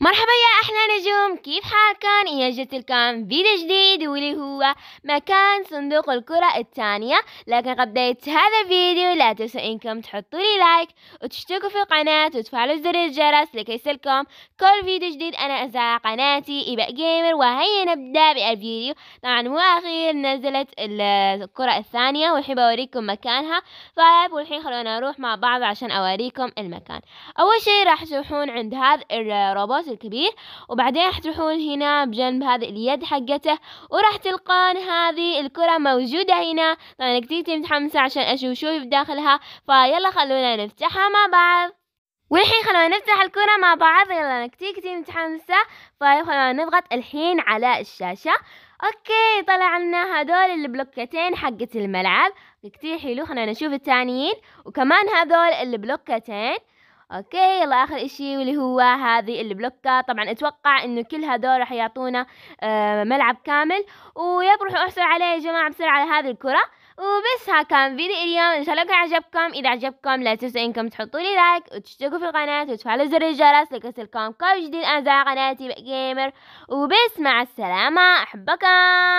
مرحبا يا أحلى نجوم كيف حالكم يا جت لكم فيديو جديد واللي هو مكان صندوق الكرة الثانية لكن قبل هذا الفيديو لا تنسوا إنكم تحطوا لي لايك وتشتركوا في القناة وتفعلوا زر الجرس لكي يصلكم كل فيديو جديد أنا أنزل على قناتي ايبا جيمر وهيا نبدأ بالفيديو طبعا مو أخير نزلت الكرة الثانية والحين اوريكم مكانها طيب والحين خلونا نروح مع بعض عشان أوريكم المكان أول شي راح تروحون عند هذا الروبوت الراس الكبير وبعدين راح تروحون هنا بجنب هذه اليد حقته وراح تلقون هذه الكرة موجودة هنا طبعا كتير متحمسة عشان اشوف شو في داخلها فيلا خلونا نفتحها مع بعض والحين خلونا نفتح الكرة مع بعض يلا انا كتير كتير متحمسة فخلونا طيب نضغط الحين على الشاشة اوكي طلع لنا هذول البلوكتين حقة الملعب كتير حلو خلونا نشوف التانيين وكمان هذول البلوكتين اوكي يلا اخر اشي واللي هو هذه البلوكات طبعا اتوقع انه كل هذول راح يعطونا آه، ملعب كامل ويب روحوا احصلوا عليه يا جماعه بسرعه على هذه الكره وبس ها كان فيديو اليوم ان شاء الله كان عجبكم اذا عجبكم لا تنسوا انكم تحطوا لي لايك وتشتركوا في القناه وتفعلوا زر الجرس لكسلكم كل جديد انزل على قناتي جيمر وبس مع السلامه احبكم